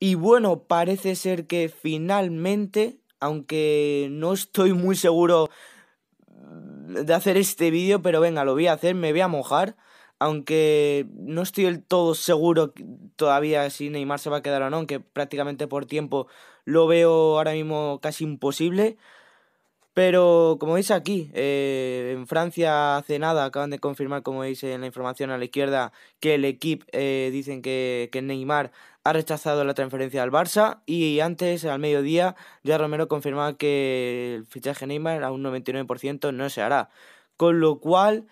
Y bueno, parece ser que finalmente, aunque no estoy muy seguro de hacer este vídeo, pero venga, lo voy a hacer, me voy a mojar. Aunque no estoy del todo seguro todavía si Neymar se va a quedar o no, aunque prácticamente por tiempo lo veo ahora mismo casi imposible. Pero como veis aquí, eh, en Francia hace nada acaban de confirmar, como veis en la información a la izquierda, que el equipo eh, dicen que, Neymar ha rechazado la transferencia al Barça y antes, al mediodía, ya Romero confirmaba que el fichaje Neymar a un 99% no se hará. Con lo cual,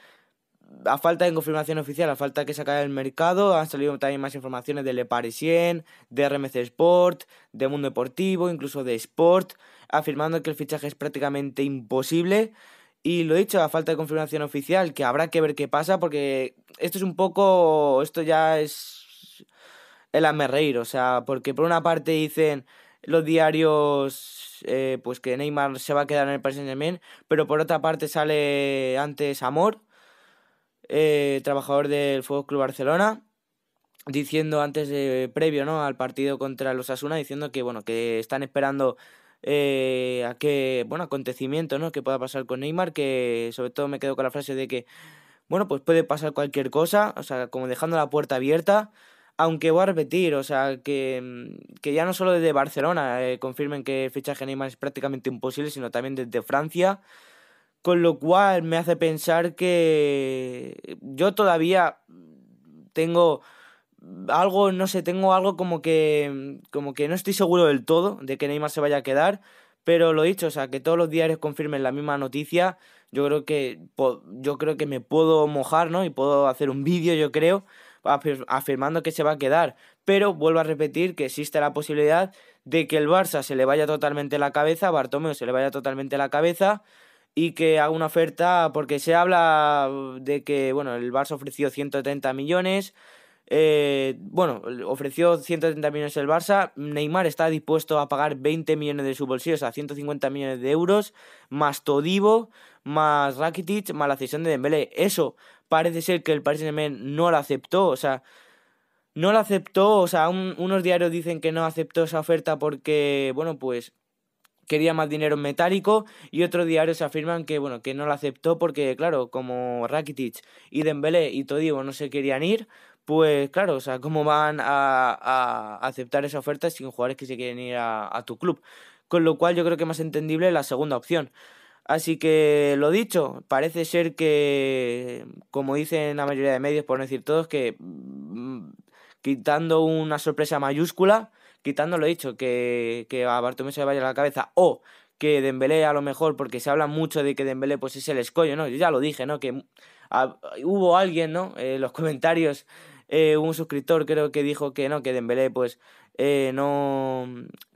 a falta de confirmación oficial, a falta que se acabe el mercado, han salido también más informaciones de Le Parisien, de RMC Sport, de Mundo Deportivo, incluso de Sport, afirmando que el fichaje es prácticamente imposible. Y lo he dicho, a falta de confirmación oficial, que habrá que ver qué pasa, porque esto es un poco. Esto ya es. el reír. o sea, porque por una parte dicen los diarios eh, pues que Neymar se va a quedar en el Paris Saint Germain, pero por otra parte sale antes Amor eh, trabajador del Fuegos Club Barcelona, diciendo antes previo ¿no? al partido contra los Asuna, diciendo que bueno, que están esperando eh, a qué bueno, acontecimiento ¿no? que pueda pasar con Neymar, que sobre todo me quedo con la frase de que bueno, pues puede pasar cualquier cosa, o sea, como dejando la puerta abierta, aunque voy a repetir, o sea, que, mm, que ya no solo desde Barcelona eh, confirmen que el fichaje Neymar es prácticamente imposible, sino también desde Francia. Con lo cual me hace pensar que yo todavía tengo algo, no sé, tengo algo como que, como que no estoy seguro del todo de que Neymar se vaya a quedar. Pero lo dicho, o sea, que todos los diarios confirmen la misma noticia, yo creo que, yo creo que me puedo mojar, ¿no? Y puedo hacer un vídeo, yo creo, afirmando que se va a quedar. Pero vuelvo a repetir que existe la posibilidad de que el Barça se le vaya totalmente la cabeza, a se le vaya totalmente la cabeza y que haga una oferta, porque se habla uh, de que, bueno, el Barça ofreció 130 millones, eh, bueno, ofreció 130 millones el Barça. Neymar está dispuesto a pagar 20 millones de su bolsillo, o sea, 150 millones de euros, más Todivo, más Rakitic, más la cesión de Dembélé. Eso parece ser que el Paris saint no lo aceptó, o sea, no lo aceptó, o sea, unos diarios dicen que no aceptó esa oferta porque, bueno, pues quería más dinero en metálico y otros diarios afirman que bueno que no lo aceptó porque claro como Rakitic y Dembélé y todo Todibo no se querían ir pues claro o sea cómo van a, aceptar esa oferta sin jugadores que se quieren ir a, tu club con lo cual yo creo que más entendible la segunda opción así que lo dicho parece ser que como dicen la mayoría de medios por no decir todos que mm, quitando una sorpresa mayúscula quitando lo dicho, que, que a Bartomeu se le vaya a la cabeza o que Dembélé a lo mejor, porque se habla mucho de que Dembélé pues es el escollo, ¿no? Yo ya lo dije, ¿no? Que hubo alguien, ¿no? en los comentarios, eh, un suscriptor creo que dijo que no, que Dembélé pues eh, no,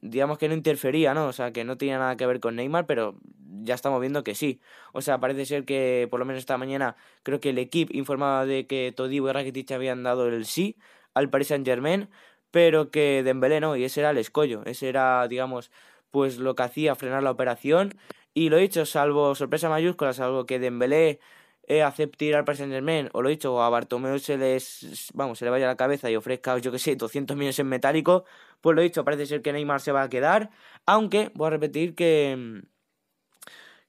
digamos que no interfería, ¿no? O sea, que no tenía nada que ver con Neymar, pero ya estamos viendo que sí. O sea, parece ser que por lo menos esta mañana creo que el equipo informaba de que Todibo y Rakitic habían dado el sí al Paris Saint-Germain pero que Dembélé no, y ese era el escollo, ese era, digamos, pues lo que hacía frenar la operación, y lo he dicho, salvo sorpresa mayúscula, salvo que Dembélé eh, acepte ir al Paris Saint-Germain, o lo he dicho, o a Bartomeu se les, vamos, se le vaya la cabeza y ofrezca, yo que sé, 200 millones en metálico, pues lo he dicho, parece ser que Neymar se va a quedar, aunque, voy a repetir que mm,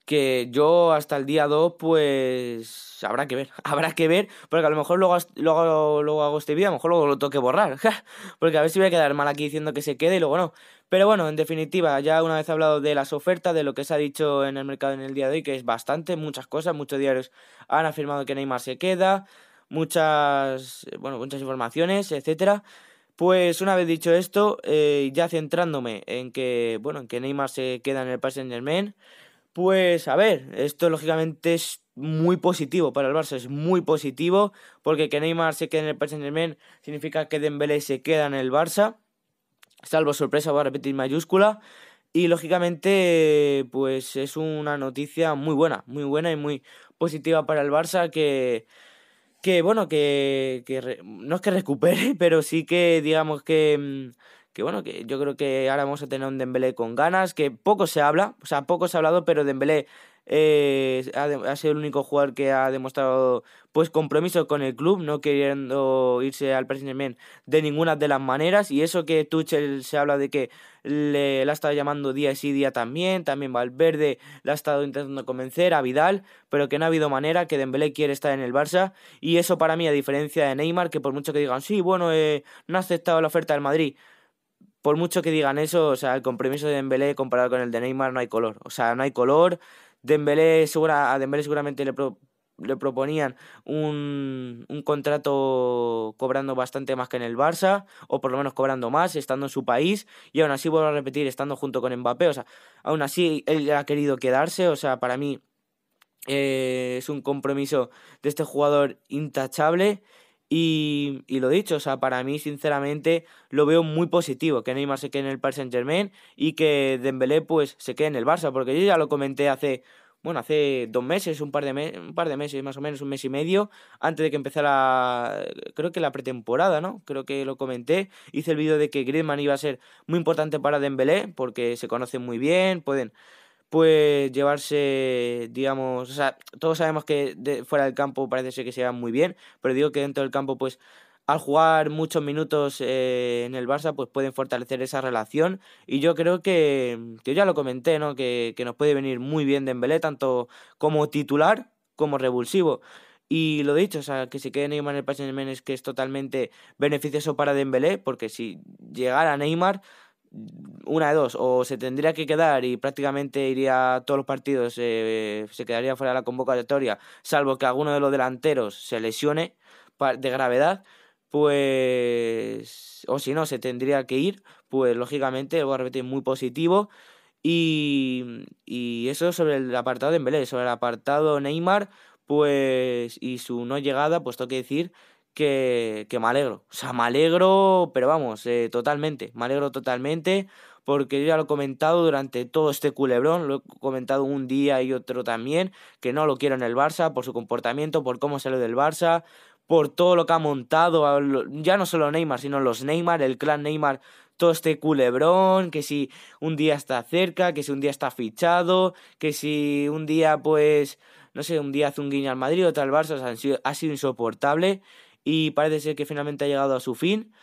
que yo hasta el día 2, pues habrá que ver, habrá que ver, porque a lo mejor luego, luego, luego hago este vídeo, a lo mejor luego lo toque borrar, porque a ver si voy a quedar mal aquí diciendo que se quede y luego no. Pero bueno, en definitiva, ya una vez hablado de las ofertas, de lo que se ha dicho en el mercado en el día de hoy, que es bastante, muchas cosas, muchos diarios han afirmado que Neymar se queda, muchas, bueno, muchas informaciones, etcétera. Pues una vez dicho esto, eh, ya centrándome en que, bueno, en que Neymar se queda en el PSG, pues a ver, esto lógicamente es muy positivo para el Barça, es muy positivo porque que Neymar se quede en el PSG significa que Dembélé se queda en el Barça, salvo sorpresa, voy a repetir mayúscula, y lógicamente pues es una noticia muy buena, muy buena y muy positiva para el Barça que bueno, que, que no es que recupere, pero sí que digamos que mm, que bueno, que yo creo que ahora vamos a tener un Dembélé con ganas, que poco se habla, o sea, poco se ha hablado, pero Dembélé eh, ha, sido el único jugador que ha demostrado pues compromiso con el club, no queriendo irse al Paris de ninguna de las maneras, y eso que Tuchel se habla de que le, ha estado llamando día y día también, también Valverde la ha estado intentando convencer, a Vidal, pero que no ha habido manera, que Dembélé quiere estar en el Barça, y eso para mí a diferencia de Neymar, que por mucho que digan, sí, bueno, eh, no ha aceptado la oferta del Madrid, por mucho que digan eso, o sea, el compromiso de Dembélé comparado con el de Neymar no hay color. O sea, no hay color. Dembélé, segura, a Dembélé seguramente le, le proponían un, contrato cobrando bastante más que en el Barça, o por lo menos cobrando más, estando en su país, y aún así, vuelvo a repetir, estando junto con Mbappé. O sea, aún así, él ha querido quedarse. O sea, para mí eh, es un compromiso de este jugador intachable. Y, lo dicho, o sea, para mí, sinceramente, lo veo muy positivo que Neymar se quede en el Paris Saint Germain y que Dembélé, pues, se quede en el Barça, porque yo ya lo comenté hace, bueno, hace dos meses, un par de, un par de meses, más o menos, un mes y medio, antes de que empezara, creo que la pretemporada, ¿no? Creo que lo comenté, hice el vídeo de que Griezmann iba a ser muy importante para Dembélé, porque se conocen muy bien, pueden pues llevarse, digamos, o sea, todos sabemos que fuera del campo parece ser que se llevan muy bien, pero digo que dentro del campo, pues al jugar muchos minutos eh, en el Barça, pues pueden fortalecer esa relación. Y yo creo que, que ya lo comenté, ¿no? Que, que nos puede venir muy bien Dembélé, tanto como titular como revulsivo. Y lo dicho, o sea, que se quede Neymar en el PSG es que es totalmente beneficioso para Dembélé, porque si llegara Neymar, una de dos, o se tendría que quedar y prácticamente iría a todos los partidos, eh, se quedaría fuera de la convocatoria, salvo que alguno de los delanteros se lesione de gravedad, pues, o si no, se tendría que ir, pues lógicamente, voy a repetir, muy positivo. Y, y eso sobre el apartado de Dembélé, sobre el apartado Neymar, pues, y su no llegada, pues tengo que decir que, que me alegro. O sea, me alegro, pero vamos, eh, totalmente, me alegro totalmente porque yo ya lo he comentado durante todo este culebrón, lo he comentado un día y otro también, que no lo quiero en el Barça por su comportamiento, por cómo sale del Barça, por todo lo que ha montado, ya no solo Neymar, sino los Neymar, el clan Neymar, todo este culebrón, que si un día está cerca, que si un día está fichado, que si un día pues, no sé, un día hace un guiño al Madrid, otro al Barça, ha sido insoportable y parece ser que finalmente ha llegado a su fin.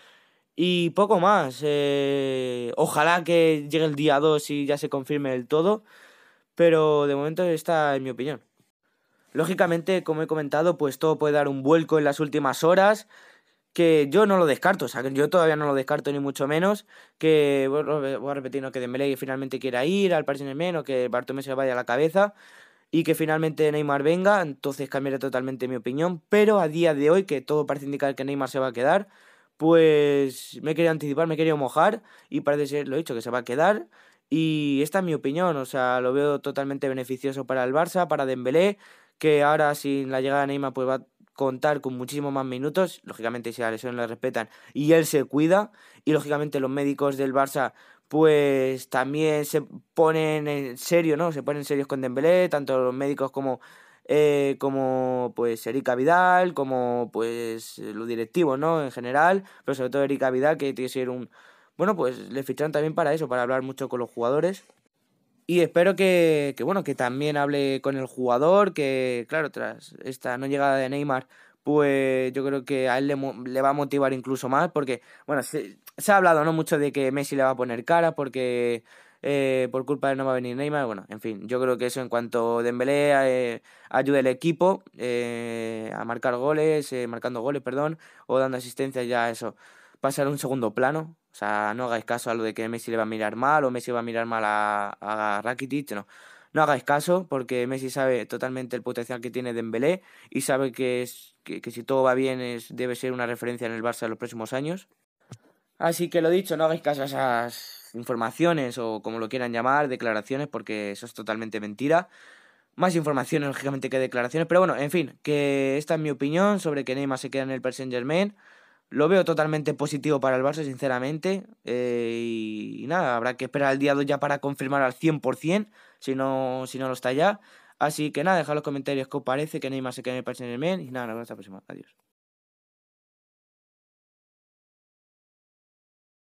Y poco más. Eh, ojalá que llegue el día 2 y ya se confirme el todo. Pero de momento está es mi opinión. Lógicamente, como he comentado, pues todo puede dar un vuelco en las últimas horas. Que yo no lo descarto, o sea, yo todavía no lo descarto ni mucho menos. Que voy a repetir, no, que Dembélé finalmente quiera ir al Paris Saint-Germain o que Bartomeu se vaya a la cabeza y que finalmente Neymar venga, entonces cambiaría totalmente mi opinión, pero a día de hoy, que todo parece indicar que Neymar se va a quedar, pues me quería anticipar, me quería mojar y parece ser lo he dicho que se va a quedar y esta es mi opinión, o sea, lo veo totalmente beneficioso para el Barça, para Dembélé, que ahora sin la llegada de Neymar pues va a contar con muchísimos más minutos, lógicamente si la lesión le respetan y él se cuida y lógicamente los médicos del Barça pues también se ponen en serio, ¿no? Se ponen serios con Dembélé, tanto los médicos como eh, como pues Erika Vidal, como pues los directivos, ¿no? En general, pero sobre todo Erika Vidal, que tiene que ser un... Bueno, pues le ficharon también para eso, para hablar mucho con los jugadores. Y espero que, bueno, que también hable con el jugador, que claro, tras esta no llegada de Neymar, pues yo creo que a él le, le va a motivar incluso más, porque, bueno, se ha hablado no mucho de que Messi le va a poner cara porque eh, por culpa de él no va a venir Neymar. Bueno, en fin, yo creo que eso en cuanto Dembélé eh, ayude al equipo eh, a marcar goles, marcando goles, perdón, o dando asistencia ya eso pasar a un segundo plano. O sea, no hagáis caso a lo de que Messi le va a mirar mal o Messi va a mirar mal a, a Rakitic, no. No hagáis caso porque Messi sabe totalmente el potencial que tiene Dembélé y sabe que, es, que, si todo va bien es, debe ser una referencia en el Barça de los próximos años. Así que lo dicho, no hagáis caso a esas informaciones o como lo quieran llamar, declaraciones, porque eso es totalmente mentira. Más informaciones, lógicamente, que declaraciones. Pero bueno, en fin, que esta es mi opinión sobre que Neymar se queda en el Paris Saint Lo veo totalmente positivo para el Barça, sinceramente. Eh, y, nada, habrá que esperar al día 2 ya para confirmar al 100%, si no, si no lo está ya. Así que nada, dejad los comentarios que os parece que Neymar se quede en el Paris Saint Y nada, nos vemos la próxima. Adiós.